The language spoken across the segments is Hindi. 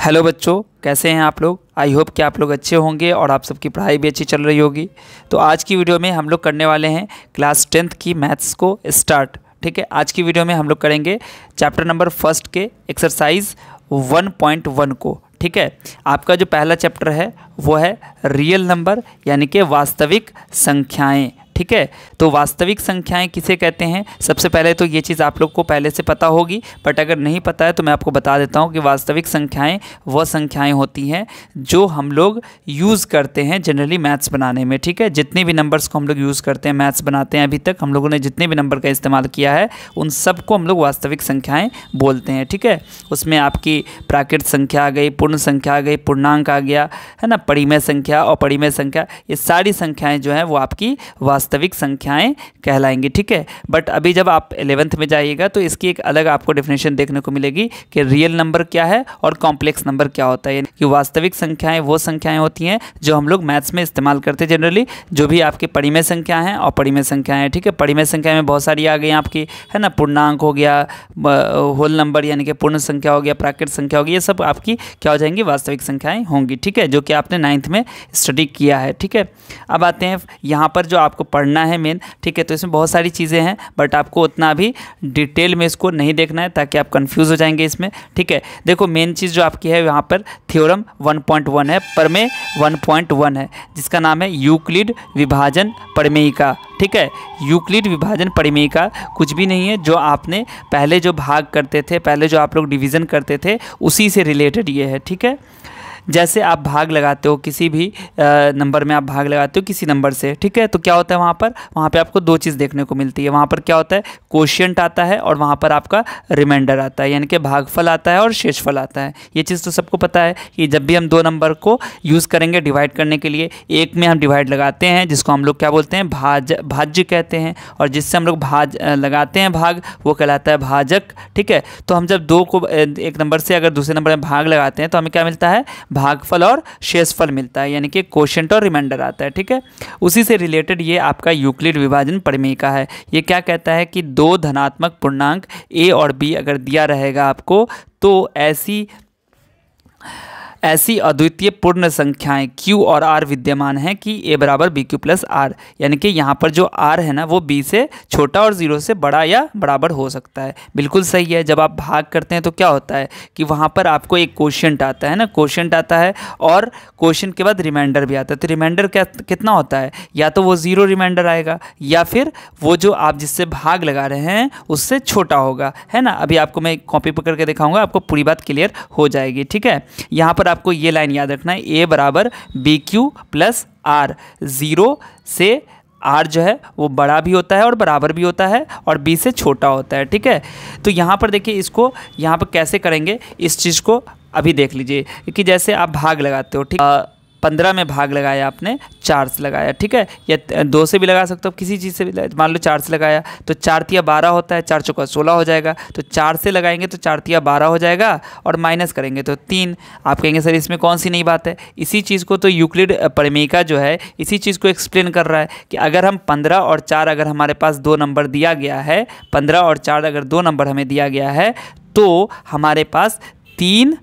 हेलो बच्चों कैसे हैं आप लोग आई होप कि आप लोग अच्छे होंगे और आप सबकी पढ़ाई भी अच्छी चल रही होगी तो आज की वीडियो में हम लोग करने वाले हैं क्लास टेंथ की मैथ्स को स्टार्ट ठीक है आज की वीडियो में हम लोग करेंगे चैप्टर नंबर फर्स्ट के एक्सरसाइज 1.1 को ठीक है आपका जो पहला चैप्टर है वो है रियल नंबर यानी कि वास्तविक संख्याएँ ठीक है तो वास्तविक संख्याएं किसे कहते हैं सबसे पहले तो ये चीज़ आप लोग को पहले से पता होगी बट अगर नहीं पता है तो मैं आपको बता देता हूँ कि वास्तविक संख्याएं वह संख्याएं होती हैं जो हम लोग यूज़ करते हैं जनरली मैथ्स बनाने में ठीक है जितने भी नंबर्स को हम लोग यूज़ करते हैं मैथ्स बनाते हैं अभी तक हम लोगों ने जितने भी नंबर का इस्तेमाल किया है उन सबको हम लोग वास्तविक संख्याएँ बोलते हैं ठीक है उसमें आपकी प्राकृत संख्या आ गई पूर्ण संख्या आ गई पूर्णांक आ गया है ना परिमय संख्या और परिमय संख्या ये सारी संख्याएँ जो हैं वो आपकी वास्तव वास्तविक संख्याएं कहलाएंगी ठीक है बट अभी जब आप एलेवंथ में जाइएगा तो इसकी एक अलग आपको डेफिनेशन देखने को मिलेगी कि रियल नंबर क्या है और कॉम्प्लेक्स नंबर क्या होता है कि वास्तविक संख्याएं वो संख्याएं होती हैं जो हम लोग मैथ्स में इस्तेमाल करते हैं जनरली जो भी आपकी परिमय संख्या हैं और परिमय संख्याएं हैं ठीक है परिमय संख्या में बहुत सारी आ गई आपकी है ना पूर्णांक हो गया होल नंबर यानी कि पूर्ण संख्या हो गया प्राकृत संख्या होगी ये सब आपकी क्या हो जाएंगी वास्तविक संख्याएं होंगी ठीक है जो कि आपने नाइन्थ में स्टडी किया है ठीक है अब आते हैं यहाँ पर जो आपको पढ़ना है मेन ठीक है तो इसमें बहुत सारी चीज़ें हैं बट आपको उतना अभी डिटेल में इसको नहीं देखना है ताकि आप कन्फ्यूज़ हो जाएंगे इसमें ठीक है देखो मेन चीज़ जो आपकी है यहाँ पर पॉइंट 1.1 है परमे 1.1 है जिसका नाम है यूक्लिड विभाजन परमेयिका ठीक है यूक्लिड विभाजन परमेयिका कुछ भी नहीं है जो आपने पहले जो भाग करते थे पहले जो आप लोग डिविज़न करते थे उसी से रिलेटेड ये है ठीक है जैसे आप भाग लगाते हो किसी भी नंबर में आप भाग लगाते हो किसी नंबर से ठीक है तो क्या होता है वहाँ पर वहाँ पर आपको दो चीज़ देखने को मिलती है वहाँ पर क्या होता है क्वेश्चन आता है और वहाँ पर आपका रिमाइंडर आता है यानी कि भागफल आता है और शेषफल आता है ये चीज़ तो सबको पता है कि जब भी हम दो नंबर को यूज़ करेंगे डिवाइड करने के लिए एक में हम डिवाइड लगाते हैं जिसको हम लोग क्या बोलते हैं भाज भाज्य कहते हैं और जिससे हम लोग भाज लगाते हैं भाग वो कहलाता है भाजक ठीक है तो हम जब दो को एक नंबर से अगर दूसरे नंबर में भाग लगाते हैं तो हमें क्या मिलता है भागफल और शेषफल मिलता है यानी कि क्वेश्चन और रिमाइंडर आता है ठीक है उसी से रिलेटेड ये आपका यूक्लिड विभाजन परमेय का है ये क्या कहता है कि दो धनात्मक पूर्णांक ए और बी अगर दिया रहेगा आपको तो ऐसी ऐसी अद्वितीय पूर्ण संख्याएं Q और R विद्यमान हैं कि A बराबर बी क्यू प्लस आर यानी कि यहाँ पर जो R है ना वो B से छोटा और ज़ीरो से बड़ा या बराबर हो सकता है बिल्कुल सही है जब आप भाग करते हैं तो क्या होता है कि वहाँ पर आपको एक क्वेश्चन आता है ना क्वेश्चन आता है और क्वेश्चन के बाद रिमाइंडर भी आता है तो रिमाइंडर क्या कितना होता है या तो वो ज़ीरो रिमाइंडर आएगा या फिर वो जो आप जिससे भाग लगा रहे हैं उससे छोटा होगा है ना अभी आपको मैं कॉपी पकड़ के दिखाऊंगा आपको पूरी बात क्लियर हो जाएगी ठीक है यहाँ पर आपको ये लाइन याद रखना है ए बराबर B Q plus R zero से आर जो है वो बड़ा भी होता है और बराबर भी होता है और बी से छोटा होता है ठीक है तो यहाँ पर देखिए इसको यहाँ पर कैसे करेंगे इस चीज़ को अभी देख लीजिए कि जैसे आप भाग लगाते हो ठीक पंद्रह में भाग लगाया आपने चार से लगाया ठीक है या दो से भी लगा सकते हो किसी चीज़ से भी मान लो चार से लगाया तो चार तिया बारह होता है चार चौका सोलह हो जाएगा तो चार से लगाएंगे तो चार तिया बारह हो जाएगा और माइनस करेंगे तो तीन आप कहेंगे सर इसमें कौन सी नहीं बात है इसी चीज़ को तो यूक्लिड परिमेका जो है इसी चीज़ को एक्सप्लेन कर रहा है कि अगर हम पंद्रह और चार अगर हमारे पास दो नंबर दिया गया है पंद्रह और चार अगर दो नंबर हमें दिया गया है तो हमारे पास तीन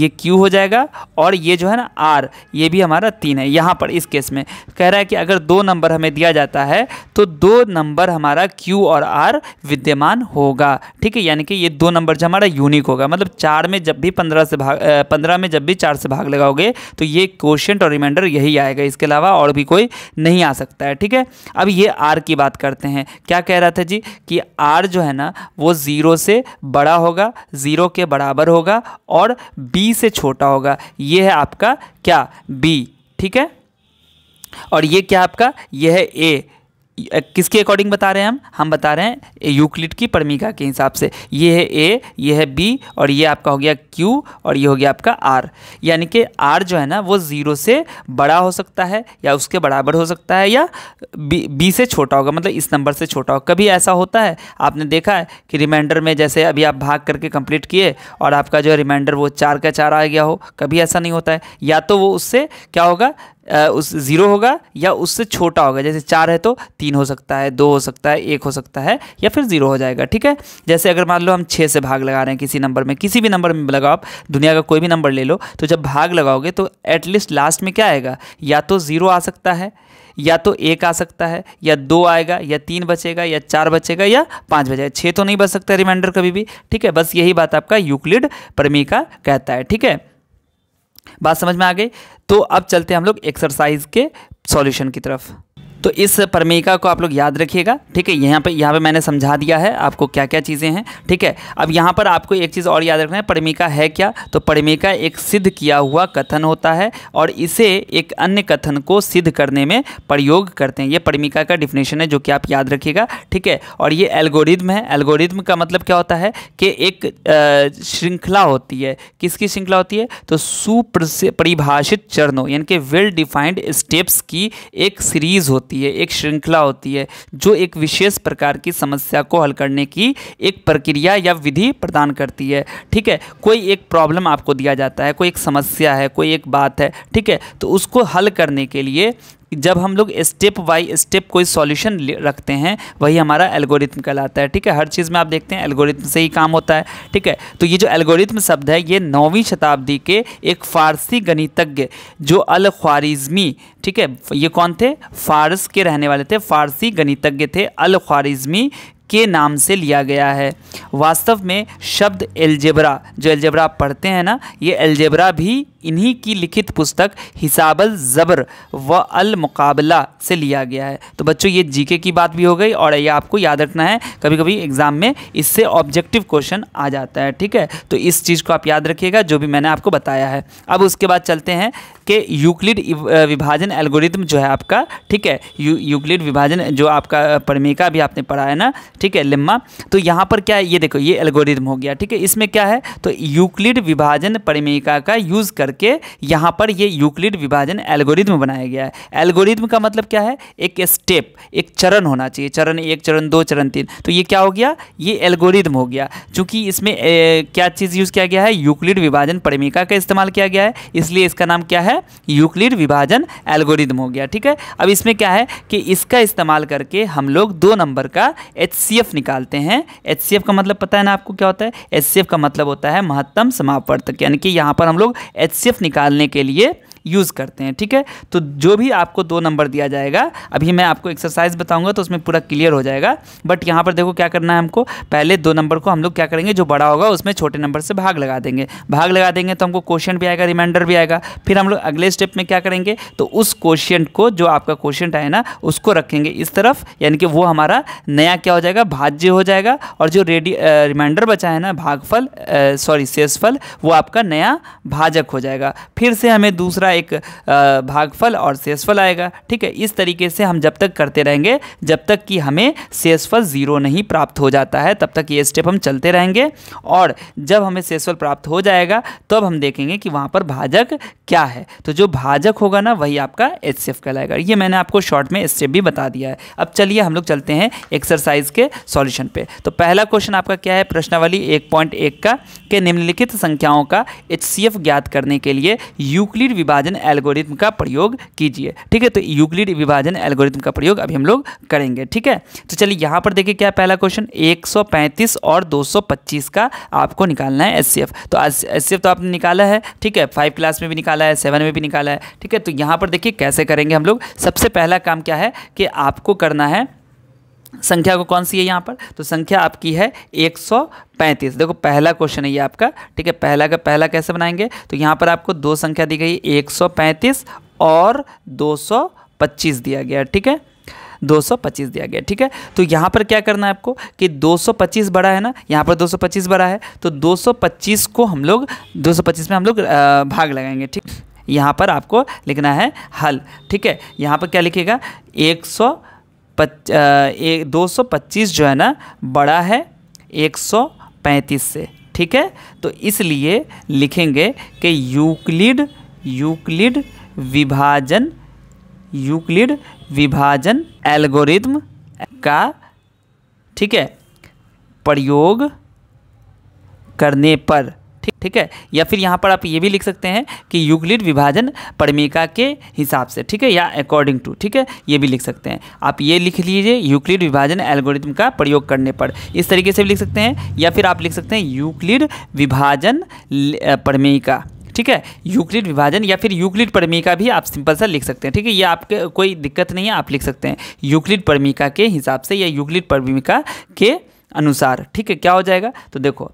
ये क्यू हो जाएगा और ये जो है ना आर ये भी हमारा तीन है यहाँ पर इस केस में कह रहा है कि अगर दो नंबर हमें दिया जाता है तो दो नंबर हमारा क्यू और आर विद्यमान होगा ठीक है यानी कि ये दो नंबर जो हमारा यूनिक होगा मतलब चार में जब भी पंद्रह से भाग पंद्रह में जब भी चार से भाग लगाओगे तो ये क्वेश्चन और रिमाइंडर यही आएगा इसके अलावा और भी कोई नहीं आ सकता है ठीक है अब ये आर की बात करते हैं क्या कह रहा था जी कि आर जो है ना वो ज़ीरो से बड़ा होगा ज़ीरो के बराबर होगा और बी बी से छोटा होगा ये है आपका क्या बी ठीक है और ये क्या आपका यह है ए किसके अकॉर्डिंग बता रहे हैं हम हम बता रहे हैं यूक्लिड की परमिका के हिसाब से ये है ए ये है बी और ये आपका हो गया क्यू और ये हो गया आपका आर यानी कि आर जो है ना वो ज़ीरो से बड़ा हो सकता है या उसके बराबर हो सकता है या बी बी से छोटा होगा मतलब इस नंबर से छोटा होगा कभी ऐसा होता है आपने देखा है कि रिमाइंडर में जैसे अभी आप भाग करके कंप्लीट किए और आपका जो रिमाइंडर वो चार का चार आ गया हो कभी ऐसा नहीं होता है या तो वो उससे क्या होगा उस ज़ीरो होगा या उससे छोटा होगा जैसे चार है तो तीन हो सकता है दो हो सकता है एक हो सकता है या फिर ज़ीरो हो जाएगा ठीक है जैसे अगर मान लो हम छः से भाग लगा रहे हैं किसी नंबर में किसी भी नंबर में लगाओ आप दुनिया का कोई भी नंबर ले लो तो जब भाग लगाओगे तो एटलीस्ट लास्ट में क्या आएगा या तो ज़ीरो आ सकता है या तो एक आ सकता है या दो आएगा या तीन बचेगा या चार बचेगा या पाँच बचेगा छः तो नहीं बच सकता रिमाइंडर कभी भी ठीक है बस यही बात आपका यूक्लिड प्रमी का कहता है ठीक है बात समझ में आ गई तो अब चलते हैं हम लोग एक्सरसाइज के सॉल्यूशन की तरफ तो इस प्रमेयिका को आप लोग याद रखिएगा ठीक है यहाँ पे यहाँ पे मैंने समझा दिया है आपको क्या क्या चीज़ें हैं ठीक है अब यहाँ पर आपको एक चीज़ और याद रखना है परिमेका है क्या तो परिमेका एक सिद्ध किया हुआ कथन होता है और इसे एक अन्य कथन को सिद्ध करने में प्रयोग करते हैं ये परमिका का डिफिनेशन है जो कि आप याद रखिएगा ठीक है और ये एल्गोरिद्म है एल्गोरिद्म का मतलब क्या होता है कि एक श्रृंखला होती है किसकी श्रृंखला होती है तो परिभाषित चरणों यानी कि वेल डिफाइंड स्टेप्स की एक सीरीज होती है होती है एक श्रृंखला होती है जो एक विशेष प्रकार की समस्या को हल करने की एक प्रक्रिया या विधि प्रदान करती है ठीक है कोई एक प्रॉब्लम आपको दिया जाता है कोई एक समस्या है कोई एक बात है ठीक है तो उसको हल करने के लिए जब हम लोग स्टेप बाई स्टेप कोई सॉल्यूशन रखते हैं वही हमारा एल्गोरिथम कहलाता है ठीक है हर चीज़ में आप देखते हैं एल्गोरिथम से ही काम होता है ठीक है तो ये जो एल्गोरिथम शब्द है ये नौवीं शताब्दी के एक फ़ारसी गणितज्ञ जो अल ख्वारिज़मी ठीक है ये कौन थे फारस के रहने वाले थे फारसी गणितज्ञ थे अल ख्वारिज़मी के नाम से लिया गया है वास्तव में शब्द एल्जेब्रा जो एल्जेब्रा आप पढ़ते हैं ना ये एल्जेब्रा भी इन्हीं की लिखित पुस्तक हिसाबल ज़बर व अल मुकाबला से लिया गया है तो बच्चों ये जीके की बात भी हो गई और ये आपको याद रखना है कभी कभी एग्ज़ाम में इससे ऑब्जेक्टिव क्वेश्चन आ जाता है ठीक है तो इस चीज़ को आप याद रखिएगा जो भी मैंने आपको बताया है अब उसके बाद चलते हैं कि यूक्लिड विभाजन एल्गोरिथम जो है आपका ठीक है यू यूक्लिड विभाजन जो आपका परमेका भी आपने पढ़ा है ना ठीक है लिम्मा तो यहाँ पर क्या है ये देखो ये एल्गोरिथम हो गया ठीक है इसमें क्या है तो यूक्लिड विभाजन परिमेका का यूज़ कर करके यहाँ पर ये यूक्लिड विभाजन एल्गोरिज्म बनाया गया है एल्गोरिज्म का मतलब क्या है एक स्टेप एक चरण होना चाहिए चरण एक चरण दो चरण तीन तो ये क्या हो गया ये एल्गोरिज्म हो गया चूँकि इसमें ए, क्या चीज़ यूज़ किया गया है यूक्लिड विभाजन परिमिका का इस्तेमाल किया गया है इसलिए इसका नाम क्या है यूक्लिड विभाजन एल्गोरिज्म हो गया ठीक है अब इसमें क्या है कि इसका इस्तेमाल करके हम लोग दो नंबर का एच निकालते हैं एच का मतलब पता है ना आपको क्या होता है एच का मतलब होता है महत्तम समापवर्तक यानी कि यहाँ पर हम लोग एच सिर्फ निकालने के लिए यूज़ करते हैं ठीक है तो जो भी आपको दो नंबर दिया जाएगा अभी मैं आपको एक्सरसाइज बताऊंगा तो उसमें पूरा क्लियर हो जाएगा बट यहाँ पर देखो क्या करना है हमको पहले दो नंबर को हम लोग क्या करेंगे जो बड़ा होगा उसमें छोटे नंबर से भाग लगा देंगे भाग लगा देंगे तो हमको क्वेश्चन भी आएगा रिमाइंडर भी आएगा फिर हम लोग अगले स्टेप में क्या करेंगे तो उस क्वेश्चन को जो आपका क्वेश्चन आए ना उसको रखेंगे इस तरफ यानी कि वो हमारा नया क्या हो जाएगा भाज्य हो जाएगा और जो रेडी रिमाइंडर बचा है ना भागफल सॉरी शेषफल वो आपका नया भाजक हो जाएगा फिर से हमें दूसरा एक भागफल और शेषफल आएगा ठीक है इस तरीके से हम जब तक करते रहेंगे जब तक कि हमें शेषफल ज़ीरो नहीं प्राप्त हो जाता है तब तक ये स्टेप हम चलते रहेंगे और जब हमें शेषफल प्राप्त हो जाएगा तब तो हम देखेंगे कि वहाँ पर भाजक क्या है तो जो भाजक होगा ना वही आपका एच कहलाएगा ये मैंने आपको शॉर्ट में स्टेप भी बता दिया है अब चलिए हम लोग चलते हैं एक्सरसाइज के सॉल्यूशन पे तो पहला क्वेश्चन आपका क्या है प्रश्नावली एक पॉइंट एक का के निम्नलिखित संख्याओं का एच ज्ञात करने के लिए यूक्लिड विभाजन विभाजन एल्गोरिथम का प्रयोग कीजिए ठीक है तो यूक्लिड विभाजन एल्गोरिथम का प्रयोग अभी हम लोग करेंगे ठीक है तो चलिए यहाँ पर देखिए क्या पहला क्वेश्चन 135 और 225 का आपको निकालना है एस तो एस तो आपने निकाला है ठीक है फाइव क्लास में भी निकाला है सेवन में भी निकाला है ठीक है तो यहाँ पर देखिए कैसे करेंगे हम लोग सबसे पहला काम क्या है कि आपको करना है संख्या को कौन सी है यहाँ पर तो संख्या आपकी है 135 देखो पहला क्वेश्चन है ये आपका ठीक है पहला का पहला कैसे बनाएंगे तो यहाँ पर आपको दो संख्या दी गई 135 और 225 दिया गया ठीक है 225 दिया गया ठीक है तो यहाँ पर क्या करना है आपको कि 225 बड़ा है ना यहाँ पर 225 बड़ा है तो 225 को हम लोग 225 में हम लोग भाग लगाएंगे ठीक यहाँ पर आपको लिखना है हल ठीक है यहाँ पर क्या लिखेगा एक सौ एक दो सौ पच्चीस जो है ना बड़ा है एक सौ पैंतीस से ठीक है तो इसलिए लिखेंगे कि यूक्लिड यूक्लिड विभाजन यूक्लिड विभाजन एल्गोरिथम का ठीक है प्रयोग करने पर ठीक ठीक है या फिर यहाँ पर आप ये भी लिख सकते हैं कि युगलिड विभाजन परमिका के हिसाब से ठीक है या अकॉर्डिंग टू ठीक है ये भी लिख सकते हैं आप ये लिख लीजिए यूक्लिड विभाजन एल्गोरिथम का प्रयोग करने पर इस तरीके से भी लिख सकते हैं या फिर आप लिख सकते हैं यूक्लिड विभाजन परमिका ठीक है यूक्लिड विभाजन या फिर यूक्लिड परमिका भी आप सिंपल सा लिख सकते हैं ठीक है ये आपके कोई दिक्कत नहीं है आप लिख सकते हैं यूक्लिड परमिका के हिसाब से या यूक्लिड परमिका के अनुसार ठीक है क्या हो जाएगा तो देखो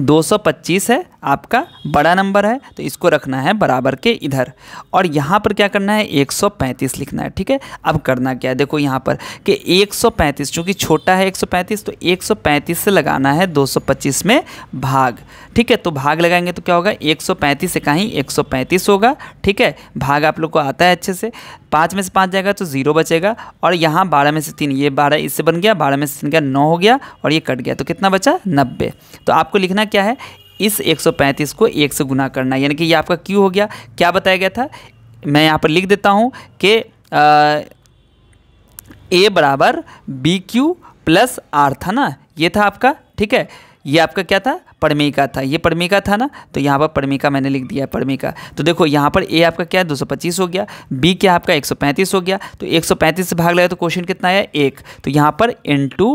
225 है आपका बड़ा नंबर है तो इसको रखना है बराबर के इधर और यहाँ पर क्या करना है 135 लिखना है ठीक है अब करना क्या है देखो यहाँ पर कि 135 चूँकि छोटा है 135 तो 135 से लगाना है 225 में भाग ठीक है तो भाग लगाएंगे तो क्या होगा 135 से कहीं 135 होगा ठीक है भाग आप लोग को आता है अच्छे से पाँच में से पाँच जाएगा तो ज़ीरो बचेगा और यहाँ बारह में से तीन ये बारह इससे बन गया बारह में से तीन का नौ हो गया और ये कट गया तो कितना बचा नब्बे तो आपको लिखना करना क्या है इस 135 को एक से गुना करना यानी कि ये आपका Q हो गया क्या बताया गया था मैं यहाँ पर लिख देता हूँ कि A बराबर बी क्यू प्लस आर था ना ये था आपका ठीक है ये आपका क्या था परमिका था ये परमिका था ना तो यहाँ पर परमिका मैंने लिख दिया है परमिका तो देखो यहाँ पर ए आपका क्या है 225 हो गया बी क्या आपका 135 हो गया तो 135 से भाग लगाया तो क्वेश्चन कितना आया एक तो यहाँ पर इन टू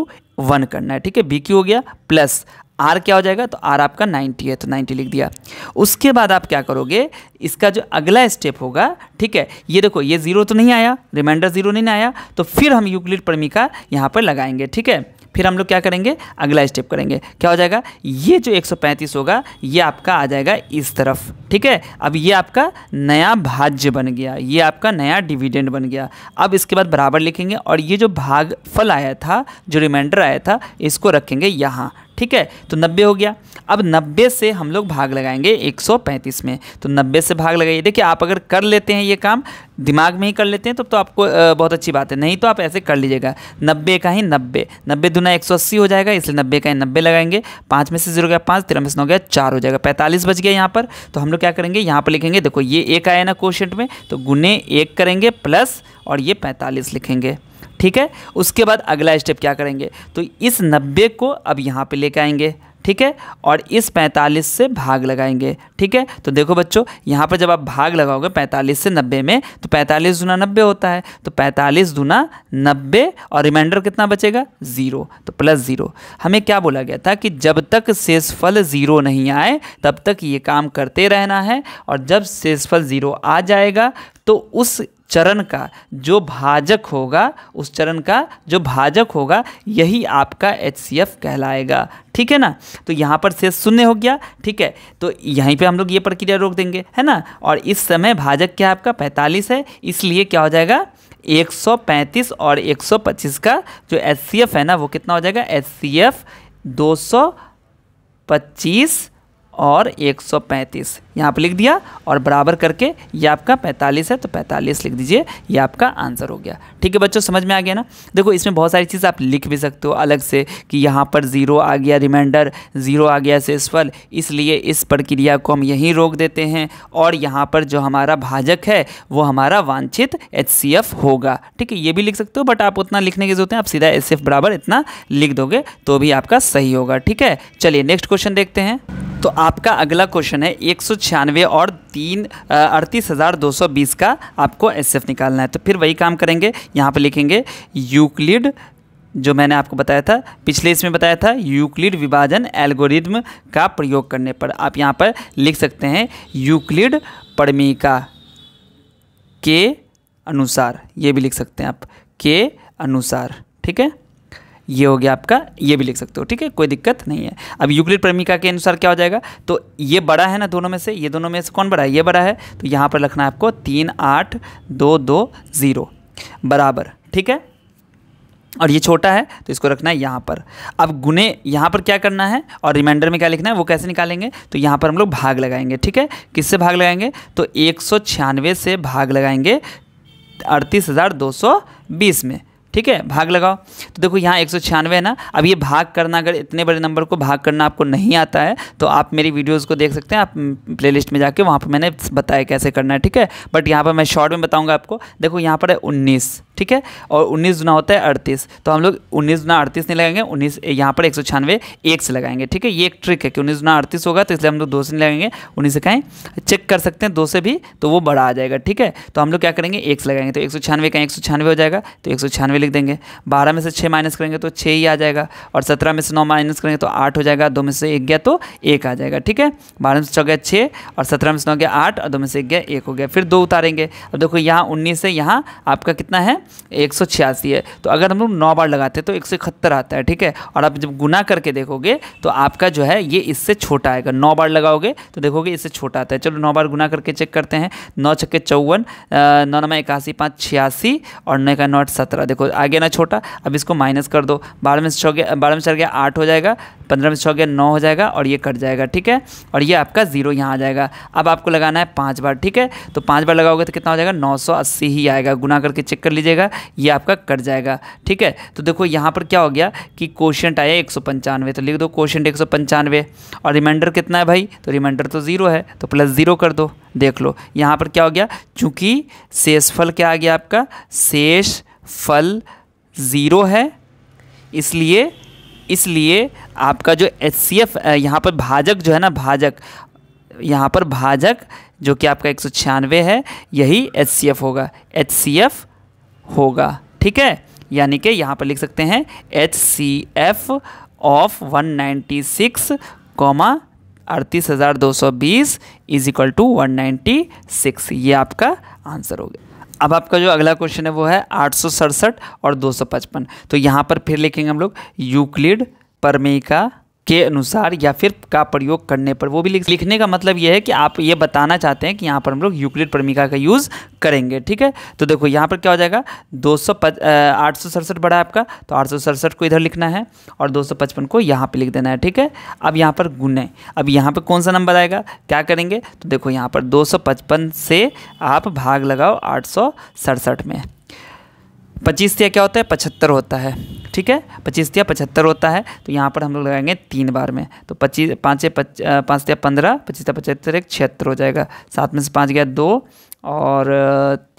वन करना है ठीक है बी क्यू हो गया प्लस आर क्या हो जाएगा तो आर आपका नाइन्टी है तो नाइन्टी लिख दिया उसके बाद आप क्या करोगे इसका जो अगला स्टेप होगा ठीक है ये देखो ये जीरो तो नहीं आया रिमाइंडर जीरो नहीं आया तो फिर हम यूक्लिड प्रमिका यहाँ पर लगाएंगे ठीक है फिर हम लोग क्या करेंगे अगला स्टेप करेंगे क्या हो जाएगा ये जो 135 होगा ये आपका आ जाएगा इस तरफ ठीक है अब ये आपका नया भाज्य बन गया ये आपका नया डिविडेंड बन गया अब इसके बाद बराबर लिखेंगे और ये जो भागफल आया था जो रिमाइंडर आया था इसको रखेंगे यहाँ ठीक है तो 90 हो गया अब 90 से हम लोग भाग लगाएंगे 135 में तो 90 से भाग लगाइए देखिए आप अगर कर लेते हैं ये काम दिमाग में ही कर लेते हैं तब तो, तो आपको बहुत अच्छी बात है नहीं तो आप ऐसे कर लीजिएगा नब्बे का ही नब्बे नब्बे दुना एक हो जाएगा इसलिए नब्बे का ही नब्बे लगाएंगे पाँच में से जीरो गया पाँच तेरह में से नौ गया चार हो जाएगा पैंतालीस बच गया यहाँ पर तो हम लोग क्या करेंगे यहाँ पर लिखेंगे देखो ये एक आया ना क्वेश्चन में तो गुने एक करेंगे प्लस और ये पैंतालीस लिखेंगे ठीक है उसके बाद अगला स्टेप क्या करेंगे तो इस नब्बे को अब यहाँ पर लेके आएंगे ठीक है और इस 45 से भाग लगाएंगे ठीक है तो देखो बच्चों यहाँ पर जब आप भाग लगाओगे 45 से 90 में तो 45 दुना नब्बे होता है तो 45 दुना नब्बे और रिमाइंडर कितना बचेगा ज़ीरो तो प्लस ज़ीरो हमें क्या बोला गया था कि जब तक शेषफल ज़ीरो नहीं आए तब तक ये काम करते रहना है और जब शेषफल ज़ीरो आ जाएगा तो उस चरण का जो भाजक होगा उस चरण का जो भाजक होगा यही आपका एच कहलाएगा ठीक है ना तो यहाँ पर शेष शून्य हो गया ठीक है तो यहीं पे हम लोग ये प्रक्रिया रोक देंगे है ना और इस समय भाजक क्या आपका 45 है इसलिए क्या हो जाएगा 135 और 125 का जो एच है ना वो कितना हो जाएगा एच सी एफ और 135 यहाँ पर लिख दिया और बराबर करके ये आपका 45 है तो 45 लिख दीजिए ये आपका आंसर हो गया ठीक है बच्चों समझ में आ गया ना देखो इसमें बहुत सारी चीज़ आप लिख भी सकते हो अलग से कि यहाँ पर ज़ीरो आ गया रिमाइंडर ज़ीरो आ गया शेषफल इसलिए इस प्रक्रिया को हम यहीं रोक देते हैं और यहाँ पर जो हमारा भाजक है वो हमारा वांछित एच होगा ठीक है ये भी लिख सकते हो बट आप उतना लिखने की जरूरत है आप सीधा एस बराबर इतना लिख दोगे तो भी आपका सही होगा ठीक है चलिए नेक्स्ट क्वेश्चन देखते हैं तो आपका अगला क्वेश्चन है एक सौ छियानवे और तीन अड़तीस हज़ार दो सौ बीस का आपको एफ निकालना है तो फिर वही काम करेंगे यहाँ पर लिखेंगे यूक्लिड जो मैंने आपको बताया था पिछले इसमें बताया था यूक्लिड विभाजन एल्गोरिथम का प्रयोग करने पर आप यहाँ पर लिख सकते हैं यूक्लिड परमिका के अनुसार ये भी लिख सकते हैं आप के अनुसार ठीक है ये हो गया आपका ये भी लिख सकते हो ठीक है कोई दिक्कत नहीं है अब यूक्लिड प्रमिका के अनुसार क्या हो जाएगा तो ये बड़ा है ना दोनों में से ये दोनों में से कौन बड़ा है ये बड़ा है तो यहाँ पर लिखना है आपको तीन आठ दो दो ज़ीरो बराबर ठीक है और ये छोटा है तो इसको रखना है यहाँ पर अब गुने यहाँ पर क्या करना है और रिमाइंडर में क्या लिखना है वो कैसे निकालेंगे तो यहाँ पर हम लोग भाग लगाएंगे ठीक है किससे भाग लगाएंगे तो एक से भाग लगाएंगे अड़तीस हज़ार दो सौ बीस में ठीक है भाग लगाओ तो देखो यहाँ एक है ना अब ये भाग करना अगर इतने बड़े नंबर को भाग करना आपको नहीं आता है तो आप मेरी वीडियोस को देख सकते हैं आप प्लेलिस्ट में जाके वहाँ पर मैंने बताया कैसे करना है ठीक है बट यहाँ पर मैं शॉर्ट में बताऊँगा आपको देखो यहाँ पर है उन्नीस ठीक है और उन्नीस गुना होता है अड़तीस तो हम लोग उन्नीस गुना अड़तीस नहीं लगाएंगे उन्नीस यहाँ पर एक सौ छियानवे एक से लगाएंगे ठीक है ये एक ट्रिक है कि उन्नीस गुना अड़तीस होगा तो इसलिए हम लोग दो से नहीं लगाएंगे उन्नीस से कहें चेक कर सकते हैं दो से भी तो वो बड़ा आ जाएगा ठीक है तो हम लोग क्या करेंगे एक से लगाएंगे तो एक सौ छियानवे कहें एक सौ छियानवे हो जाएगा तो एक सौ छियानवे लिख देंगे बारह में से छः माइनस करेंगे तो छः ही आ जाएगा और सत्रह में से नौ माइनस करेंगे तो आठ हो जाएगा दो में से एक गया तो एक आ जाएगा ठीक है बारह में से छः गया छः और सत्रह में से नौ गया आठ और दो में से एक गया एक हो गया फिर दो उतारेंगे अब देखो यहाँ उन्नीस है यहाँ आपका कितना है एक है तो अगर हम लोग नौ बार लगाते हैं तो एक आता है ठीक है और आप जब गुना करके देखोगे तो आपका जो है ये इससे छोटा आएगा नौ बार लगाओगे तो देखोगे इससे छोटा आता है चलो नौ बार गुना करके चेक करते हैं नौ छक्के चौवन नौ नौ इक्यासी पाँच छियासी और नौ का नौ सत्रह देखो आगे ना छोटा अब इसको माइनस कर दो बारह में छः बारह में चार गया आठ हो जाएगा पंद्रह में से छः गया नौ हो जाएगा और ये कट जाएगा ठीक है और ये आपका जीरो यहाँ आ जाएगा अब आपको लगाना है पाँच बार ठीक है तो पाँच बार लगाओगे तो कितना हो जाएगा नौ सौ अस्सी ही आएगा गुना करके चेक कर लीजिएगा ये आपका कट जाएगा ठीक है तो देखो यहाँ पर क्या हो गया कि क्वेश्चन आया एक सौ पंचानवे तो लिख दो क्वेश्चन एक सौ पंचानवे और रिमाइंडर कितना है भाई तो रिमाइंडर तो ज़ीरो है तो प्लस ज़ीरो कर दो देख लो यहाँ पर क्या हो गया चूँकि शेषफल क्या आ गया आपका शेष फल ज़ीरो है इसलिए इसलिए आपका जो एच सी एफ यहाँ पर भाजक जो है ना भाजक यहाँ पर भाजक जो कि आपका एक सौ छियानवे है यही एच सी एफ होगा एच सी एफ होगा ठीक है यानी कि यहाँ पर लिख सकते हैं H C F of one ninety six comma अड़तीस हज़ार दो सौ बीस is equal to one ninety six ये आपका आंसर हो गया अब आपका जो अगला क्वेश्चन है वो है आठ और 255 तो यहाँ पर फिर लिखेंगे हम लोग यूक्लिड परमेका का के अनुसार या फिर का प्रयोग करने पर वो भी लिख लिखने का मतलब ये है कि आप ये बताना चाहते हैं कि यहाँ पर हम लोग यूक्लिड प्रमिका का यूज़ करेंगे ठीक है तो देखो यहाँ पर क्या हो जाएगा दो सौ आठ सौ सड़सठ बड़ा आपका तो आठ सौ सड़सठ को इधर लिखना है और दो सौ पचपन को यहाँ पर लिख देना है ठीक है अब यहाँ पर गुने अब यहाँ पर कौन सा नंबर आएगा क्या करेंगे तो देखो यहाँ पर दो सौ पचपन से आप भाग लगाओ आठ सौ सड़सठ में पच्चीस दिया क्या होता है पचहत्तर होता है ठीक है पच्चीस दिया पचहत्तर होता है तो यहाँ पर हम लोग लगाएंगे तीन बार में तो पच्चीस पाँच पाँच दिया पंद्रह पच्चीस दिया पचहत्तर एक छिहत्तर हो जाएगा सात में से पाँच गया दो और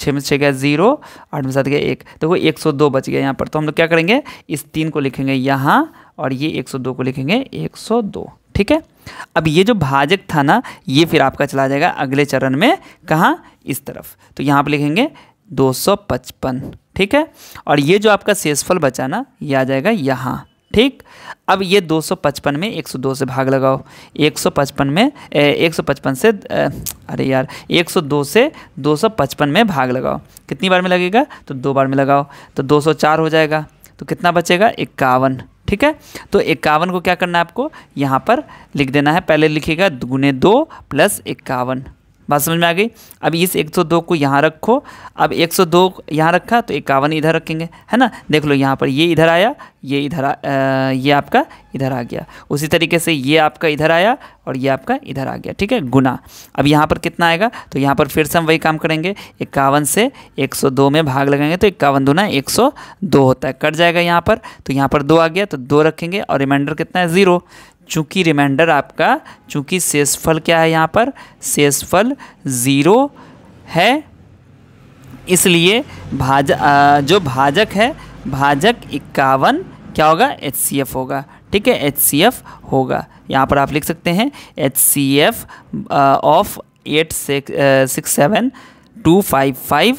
छः में से छः गया ज़ीरो आठ में सात गया एक तो वो एक सौ दो बच गया यहाँ पर तो हम लोग क्या करेंगे इस तीन को लिखेंगे यहाँ और ये एक सौ दो को लिखेंगे एक सौ दो ठीक है अब ये जो भाजक था ना ये फिर आपका चला जाएगा अगले चरण में कहाँ इस तरफ तो यहाँ पर लिखेंगे दो सौ पचपन ठीक है और ये जो आपका शेषफल बचा ना ये आ जाएगा यहाँ ठीक अब ये 255 में 102 से भाग लगाओ 155 में ए, 155 से ए, अरे यार 102 से 255 में भाग लगाओ कितनी बार में लगेगा तो दो बार में लगाओ तो 204 हो जाएगा तो कितना बचेगा इक्यावन ठीक है तो इक्यावन को क्या करना है आपको यहाँ पर लिख देना है पहले लिखिएगा गुने दो प्लस इक्यावन बात समझ में आ गई अब इस 102 को यहाँ रखो अब 102 यहाँ रखा तो इक्यावन इधर रखेंगे है ना देख लो यहाँ पर ये इधर आया ये इधर आ, ये आपका इधर आ गया उसी तरीके से ये आपका इधर आया और ये आपका इधर आ गया ठीक है गुना अब यहाँ पर कितना आएगा तो यहाँ पर फिर से हम वही काम करेंगे इक्यावन से 102 में भाग लगाएंगे तो इक्यावन दूना एक होता है कट जाएगा यहाँ पर तो यहाँ पर दो आ गया तो दो रखेंगे और रिमाइंडर कितना है ज़ीरो चूँकि रिमाइंडर आपका चूँकि शेषफल क्या है यहाँ पर शेषफल ज़ीरो है इसलिए भाज जो भाजक है भाजक इक्यावन क्या होगा एच सी एफ होगा ठीक है एच सी एफ होगा यहाँ पर आप लिख सकते हैं H C F of eight six seven two five five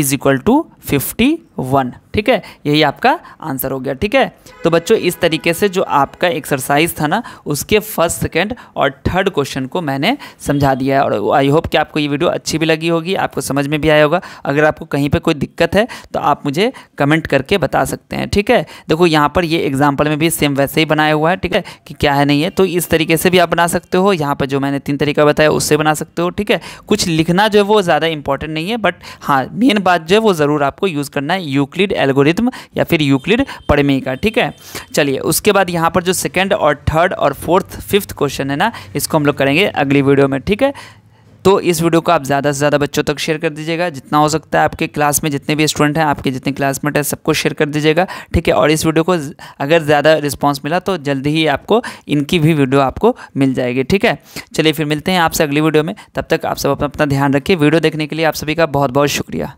is equal to 51 ठीक है यही आपका आंसर हो गया ठीक है तो बच्चों इस तरीके से जो आपका एक्सरसाइज था ना उसके फर्स्ट सेकेंड और थर्ड क्वेश्चन को मैंने समझा दिया है और आई होप कि आपको ये वीडियो अच्छी भी लगी होगी आपको समझ में भी आया होगा अगर आपको कहीं पर कोई दिक्कत है तो आप मुझे कमेंट करके बता सकते हैं ठीक है देखो यहाँ पर ये एग्जाम्पल में भी सेम वैसे ही बनाया हुआ है ठीक है कि क्या है नहीं है तो इस तरीके से भी आप बना सकते हो यहाँ पर जो मैंने तीन तरीका बताया उससे बना सकते हो ठीक है कुछ लिखना जो है वो ज़्यादा इंपॉर्टेंट नहीं है बट हाँ मेन बात जो है वो ज़रूर आप आपको यूज़ करना है यूक्लिड एल्गोरिथम या फिर यूक्लिड पड़मे का ठीक है चलिए उसके बाद यहाँ पर जो सेकेंड और थर्ड और फोर्थ फिफ्थ क्वेश्चन है ना इसको हम लोग करेंगे अगली वीडियो में ठीक है तो इस वीडियो को आप ज़्यादा से ज़्यादा बच्चों तक शेयर कर दीजिएगा जितना हो सकता है आपके क्लास में जितने भी स्टूडेंट हैं आपके जितने क्लासमेट हैं सबको शेयर कर दीजिएगा ठीक है और इस वीडियो को अगर ज़्यादा रिस्पॉन्स मिला तो जल्दी ही आपको इनकी भी वीडियो आपको मिल जाएगी ठीक है चलिए फिर मिलते हैं आपसे अगली वीडियो में तब तक आप सब अपना अपना ध्यान रखिए वीडियो देखने के लिए आप सभी का बहुत बहुत शुक्रिया